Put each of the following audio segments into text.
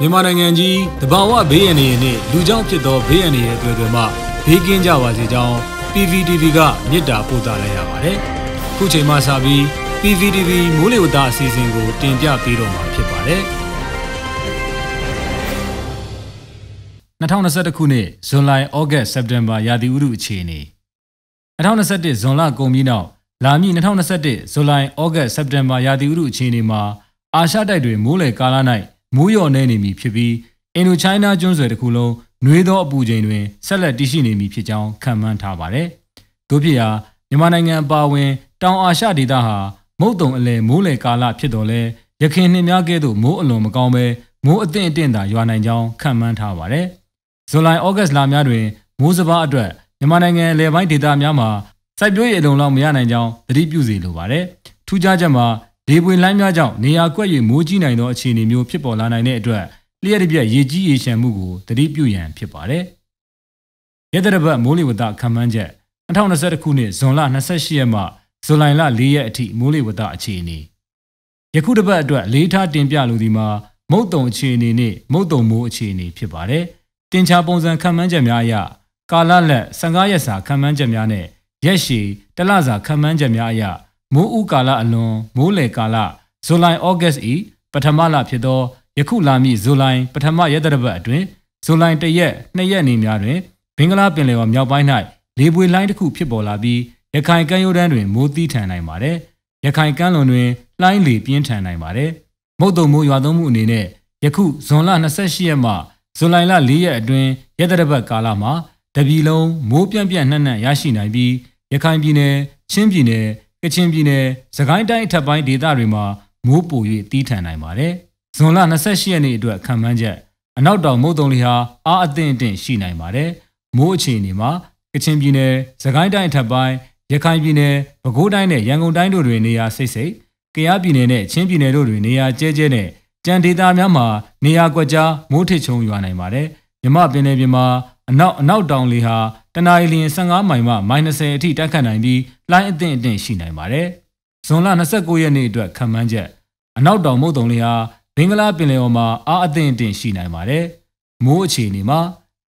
မြန်မာနိုင်ငံကြီးတဘာဝဘေးရန်တွေနဲ့လူကြောင့်ဖြစ်သောဘေးရန်တွေရဲ့အတွက်တွေမှာဘေးကင်းကြပါစေကြောင်း PVTV ကမြစ်တာပို့သလိုက်ရပါတယ်။အခုချိန်မှစပြီး PVTV မိုးလေဝသအစီအစဉ်ကိုတင်ပြပေးတော့မှာဖြစ်ပါတယ်။2021ခုနှစ်ဇွန်လ၊ဩဂတ်စက်တင်ဘာရာသီဥတုအခြေအနေ2021ဇွန်လကုန်ပြီးနောက်လာမည့်2021ဇူလိုင်၊ဩဂတ်စက်တင်ဘာရာသီဥတုအခြေအနေမှာအာရှတိုက်တွင်မိုးလေကာလ၌မိုးရွာနေနေမည်ဖြစ်ပြီးအင်ဒိုချိုင်းနာကျွန်းဆွယ်တစ်ခုလုံးနှွေးသောအပူချိန်တွင်ဆက်လက်တည်ရှိနေမည်ဖြစ်ကြောင်းခန့်မှန်းထားပါသည်။သို့ဖြစ်ရာမြန်မာနိုင်ငံအပါအဝင် တောင်အာရှဒေသဟာမုတ်တုံအလယ်မိုးလေကာလဖြစ်တော်လဲရခင်နှစ်များကဲ့သို့မိုးအလွန်မကောင်းပဲမိုးအသင့်အတင့်သာရွာနိုင်ကြောင်းခန့်မှန်းထားပါသည်။ဇူလိုင်ဩဂတ်လများတွင်မိုးစပါးအတွက်မြန်မာနိုင်ငံလယ်ပိုင်းဒေသများမှာစိုက်ပျိုးရေးအလုံလောက်မရနိုင်ကြောင်းသတိပြုစီလိုပါတယ်။ထူးခြားချက်မှာဒေပွေလိုင်းများကြောင့်နေရာကွက်၍မိုးကြီးနိုင်သောအခြေအနေမျိုးဖြစ်ပေါ်လာနိုင်တဲ့အတွက်လျှက်တစ်ပြက်ရေကြီးရေရှမ်းမှုကိုသတိပြုရန် ဖြစ်ပါတယ်။ရသတပတ်မိုးလေဝသခန့်မှန်းချက်2021ခုနှစ်ဇွန်လ28ရက်မှဇူလိုင်လ4ရက်အထိမိုးလေဝသအခြေအနေယခုတစ်ပတ်အတွက်လေးထားတင်ပြလိုသည်မှာမုတ်တုံအခြေအနေနဲ့မုတ်တုံမိုးအခြေအနေဖြစ်ပါတယ်။တင်ချပုံစံခန့်မှန်းချက်များအရကာလလက်15ရက်စာခန့်မှန်းချက်များနဲ့ရက်ရှည်တလစာခန့်မှန်းချက်များအရမိုးဥကာလအလွန်မိုးလေကာလဇူလိုင်ဩဂတ်ဤပထမလဖြစ်သောယခုလာမည့်ဇူလိုင် ပထမရက်သတ္တပတ်အတွင်းဇူလိုင်၁ရက်၂ရက်နေ့များတွင်ဘင်္ဂလားပင်လယ်ော်မြောက်ပိုင်း၌လေပွေလိုင်းတစ်ခုဖြစ်ပေါ်လာပြီးရခိုင်ကမ်းရိုးတန်းတွင် မိုးသီးထန်နိုင်ပါသည်။ရခိုင်ကမ်းလွန်တွင်လှိုင်းလေပြင်းထန်နိုင်ပါသည်။မုတ်တုံမိုးရွာသွန်းမှုအနေနဲ့ယခုဇွန်လ28ရက်မှဇူလိုင်လ၄ရက်အတွင်းရက်သတ္တပတ်ကာလမှာတပြည်လုံးမိုးပြန့်ပြန့်နှံ့နှံ့ရရှိနိုင်ပြီးရခိုင်ပြည်နယ်ချင်းပြည်နယ်ကချင်ပြည်နယ်၊စကိုင်းတိုင်းအထက်ပိုင်းဒေသတွေမှာမိုးပို၍တီးထန်နိုင်ပါတယ်။ဇွန်လ28ရက်နေ့အတွက်ခံမှန်းချက်အနောက်တောင်မုတ်တုံလီဟာအားအသင့်အင့်ရှိနိုင်ပါတယ်။မိုးအခြေအနေမှာကချင်ပြည်နယ်၊စကိုင်းတိုင်းအထက်ပိုင်းရခိုင်ပြည်နယ်၊ပဲခူးတိုင်းနဲ့ရန်ကုန်တိုင်းတို့တွင်နေရာစိတ်စိတ်၊ကယားပြည်နယ်နဲ့ချင်းပြည်နယ်တို့တွင်နေရာကျဲကျဲနဲ့ကြံဒေသများမှာနေရာကွက်ကြားမိုးထစ်ချုံရွာနိုင်ပါတယ်။မြမပင်လယ်ပြင်မှာအနောက်အနောက်တောင်လေဟာတနအီလရင်15မိုင်မှ -20 အထိတိုက်ခတ်နိုင်ပြီးလှိုင်းအသင့်အတင့်ရှိနိုင်ပါတယ်။ဇွန်လ29ရက်နေ့အတွက်ခန့်မှန်းချက်အနောက်တောင်မုတ်တုံလေဟာဘင်္ဂလားပင်လယ်အော်မှာအားအသင့်အတင့်ရှိနိုင်ပါတယ်။မိုးအခြေအနေမှာ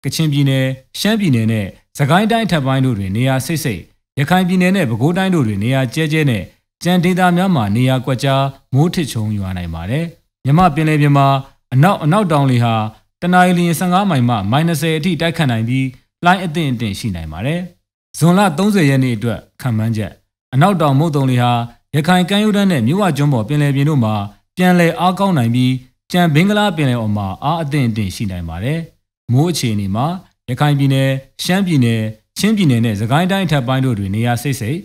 ကချင်ပြည်နယ်၊ရှမ်းပြည်နယ်နဲ့စကိုင်းတိုင်းထပ်ပိုင်းတို့တွင်နေရာစိတ်စိတ်ရခိုင်ပြည်နယ်နဲ့ပဲခူးတိုင်းတို့တွင်နေရာကျဲကျဲနဲ့ကြံဒေသများမှာနေရာကွက်ကြားမိုးထစ်ချုံရွာနိုင်ပါတယ်။မြမပင်လယ်ပြင်မှာအနောက်အနောက်တောင်လေဟာတနအီလရင်15မိုင်မှ -20 အထိတိုက်ခတ်နိုင်ပြီးလှိုင်းအသင့်အင့်ရှိနိုင်ပါတယ်။ဇွန်လ30ရက်နေ့အတွက်ခံမှန်းချက်အနောက်တောင်မုတ်တုံလီဟာရခိုင်ကမ်းရိုးတန်းနဲ့မြဝကျွန်းပေါ်ပင်လယ်ပြင်တို့မှာပြန်လည်အားကောင်းနိုင်ပြီးကြံဘင်္ဂလားပင်လယ်အော်မှာအားအသင့်အင့်ရှိနိုင်ပါတယ်။မိုးအခြေအနေမှာရခိုင်ပြည်နယ်၊ရှမ်းပြည်နယ်၊ချင်းပြည်နယ်နဲ့စကိုင်းတိုင်းထပ်ပိုင်းတို့တွင်နေရာစိတ်စိတ်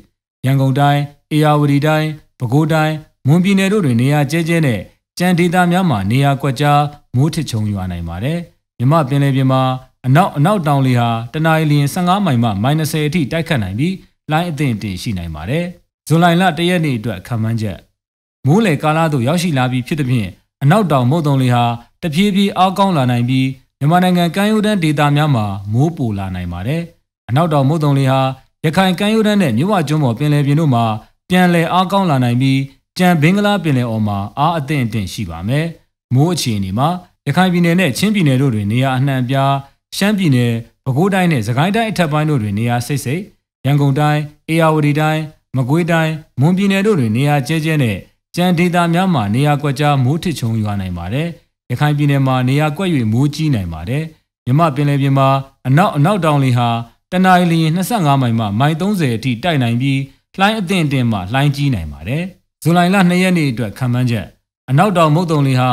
ရန်ကုန်တိုင်း၊အေရဝတီတိုင်း၊ပဲခူးတိုင်း၊မွန်ပြည်နယ်တို့တွင်နေရာကျဲကျဲနဲ့ကြံဒေသများမှာနေရာကွက်ကြားမိုးထစ်ချုံရွာနိုင်ပါတယ်။မြမပင်လယ်ပြင်မှာအနောက်အနောက်တောင်လေဟာတနအီလရင်15မိုင်မှ -30 အထိတိုက်ခတ်နိုင်ပြီးလိုင်းအသင့်အတင်ရှိနိုင်ပါတယ်။ဇွန်လလတရက်နေ့အတွက်ခံမှန်းချက်မိုးလေကာလသို့ရောက်ရှိလာပြီးဖြစ်သဖြင့်အနောက်တောင်မုတ်တုံလေဟာတဖြည်းဖြည်းအားကောင်းလာနိုင်ပြီးမြန်မာနိုင်ငံကမ်းရိုးတန်းဒေသများမှာမိုးပိုလာနိုင်ပါတယ်။အနောက်တောင်မုတ်တုံလေဟာရခိုင်ကမ်းရိုးတန်းနဲ့မြဝကျွန်းပေါ်ပင်လယ်ပြင်တို့မှာပြန်လည်အားကောင်းလာနိုင်ပြီးကြံဘင်္ဂလားပင်လယ်အော်မှာအားအသင့်အတင့်ရှိပါမယ်။မိုးအခြေအနေမှာရခိုင်ပြည်နယ်နဲ့ချင်းပြည်နယ်တို့တွင်နေရာအနှံ့အပြားရှမ်းပြည်နယ်ပဲခူးတိုင်းနဲ့စကိုင်းတိုင်းအထက်ပိုင်းတို့တွင်နေရာစိတ်စိတ်ရန်ကုန်တိုင်းအေရဝတီတိုင်းမကွေးတိုင်းမွန်ပြည်နယ်တို့တွင်နေရာကျဲကျဲနဲ့ကြံဒေသများမှာနေရာကွက်ကြားမိုးထစ်ချုံရွာနိုင်ပါတယ်ရခိုင်ပြည်နယ်မှာနေရာကွက်၍မိုးကြီးနိုင်ပါတယ်မြမပင်လယ်ပြင်မှာအနောက်အနောက်တောင်လေဟာတနအီလရင်25မိုင်မှမိုင်30အထိတိုက်နိုင်ပြီးလှိုင်းအသင့်အင့်မှလှိုင်းကြီးနိုင်ပါတယ်ဇူလိုင်လ2ရက်နေ့အတွက်ခံမှန်းချက်အနောက်တောင်မုတ်တုံလေဟာ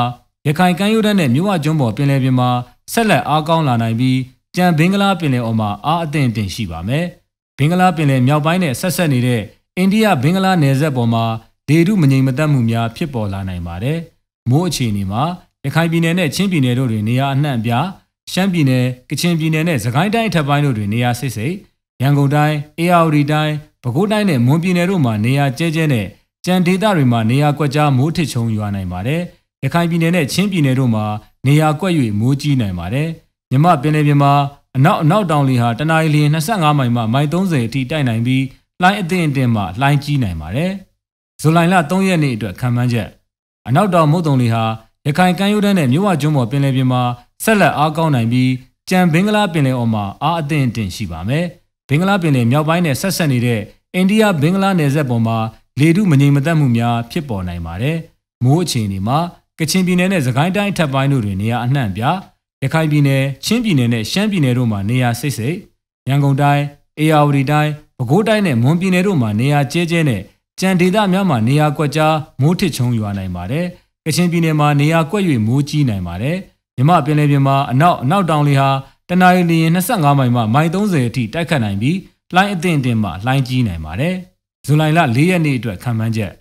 ရခိုင်ကမ်းရိုးတန်းနဲ့မြဝကျွန်းပေါ်ပင်လယ်ပြင်မှာဆက်လက်အားကောင်းလာနိုင်ပြီးကြံဘင်္ဂလားပင်လယ်အော်မှာအားအသင့်တင်ရှိပါမယ်။ဘင်္ဂလားပင်လယ်မြောက်ပိုင်းနဲ့ဆက်ဆက်နေတဲ့အိန္ဒိယဘင်္ဂလားနယ်စပ်ပေါ်မှာဒေတုမငြိမ်မသက်မှုများဖြစ်ပေါ်လာနိုင်ပါတယ်။မိုးအခြေအနေမှာရခိုင်ပြည်နယ်နဲ့ချင်းပြည်နယ်တို့တွင်နေရာအနှံ့အပြားရှမ်းပြည်နယ်ကချင်ပြည်နယ်နဲ့စကိုင်းတိုင်းအထက်ပိုင်းတို့တွင်နေရာစိစိရန်ကုန်တိုင်းအေရဝတီတိုင်းပဲခူးတိုင်းနဲ့မွန်ပြည်နယ်တို့မှာနေရာကျဲကျဲနဲ့ကြံဒေသတွေမှာနေရာကွက်ကြားမိုးထစ်ချုံရွာနိုင်ပါတယ်။ရခိုင်ပြည်နယ်နဲ့ချင်းပြည်နယ်တို့မှာနေရာကွက်၍မိုးကြီးနိုင်ပါတယ်။မြမပင်လယ်ပြင်မှာအနောက်အနောက်တောင်လေဟာတနအီလ25မိုင်မှမိုင်30အထိတိုက်နိုင်ပြီးလှိုင်းအသင့်အတင်မှလှိုင်းကြီးနိုင်ပါတယ်။ဇူလိုင်လ3ရက်နေ့အတွက်ခံမှန်းချက်အနောက်တောင်မုတ်တုံလေဟာရခိုင်ကမ်းရိုးတန်းနဲ့မြဝကျွန်းပေါ်ပင်လယ်ပြင်မှာဆက်လက်အားကောင်းနိုင်ပြီးကြံဘင်္ဂလားပင်လယ်အော်မှာအားအသင့်အတင်ရှိပါမယ်။ဘင်္ဂလားပင်လယ်မြောက်ပိုင်းနဲ့ဆက်ဆက်နေတဲ့အိန္ဒိယဘင်္ဂလားနယ်စပ်ပေါ်မှာလေတုမငြိမ်မသက်မှုများဖြစ်ပေါ်နိုင်ပါတယ်။မိုးအခြေအနေမှာကချင်ပြည်နယ်နဲ့စကိုင်းတိုင်းထပ်ပိုင်းတို့တွင်နေရာအနှံ့ပြရခိုင်ပြည်နယ်ချင်းပြည်နယ်နဲ့ရှမ်းပြည်နယ်တို့မှာနေရာစိတ်စိတ်ရန်ကုန်တိုင်းအေရဝတီတိုင်းပဲခူးတိုင်းနဲ့မွန်ပြည်နယ်တို့မှာနေရာကျဲကျဲနဲ့ကြံဒေသများမှာနေရာကွက်ကြားမိုးထစ်ချုံရွာနိုင်ပါတယ်။ကချင်ပြည်နယ်မှာနေရာကွက်၍မိုးကြီးနိုင်ပါတယ်။မြမပင်လယ်ပြင်မှာအနောက်အနောက်တောင်လေဟာတနအီလရင်25မိုင်မှမိုင်30အထိတိုက်ခတ်နိုင်ပြီးလှိုင်းအသင့်အတင်မှလှိုင်းကြီးနိုင်ပါတယ်။ဇူလိုင်လ4ရက်နေ့အတွက်ခံမှန်းချက်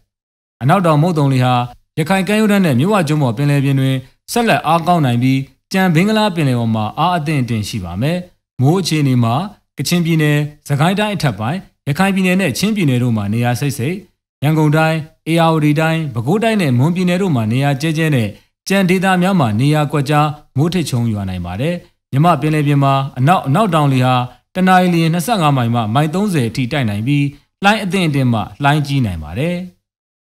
အနောက်တောင်မုတ်တုံလေဟာရခိုင်ကမ်းရိုးတန်းနဲ့မြဝကျွန်းပေါ်ပင်လယ်ပြင်တွင်ဆက်လက်အားကောင်းနိုင်ပြီးကြံဘင်္ဂလားပင်လယ်ပေါ်မှာအားအသင့်အတင်ရှိပါမယ်။မိုးအခြေအနေမှာကချင်ပြည်နယ်၊စကိုင်းတိုင်းအထက်ပိုင်း၊ရခိုင်ပြည်နယ်နဲ့ချင်းပြည်နယ်တို့မှာနေရာစိတ်စိတ်၊ရန်ကုန်တိုင်း၊အေရဝတီတိုင်း၊ပဲခူးတိုင်းနဲ့မွန်ပြည်နယ်တို့မှာနေရာကျဲကျဲနဲ့ကြံဒေသများမှာနေရာကွက်ကြားမိုးထစ်ချုံရွာနိုင်ပါတယ်။မြမပင်လယ်ပြင်မှာအနောက်အနောက်တောင်လေဟာတနအီလ25မိုင်မှမိုင်30အထိတိုက်နိုင်ပြီးလှိုင်းအသင့်အတင်မှလှိုင်းကြီးနိုင်ပါတယ်။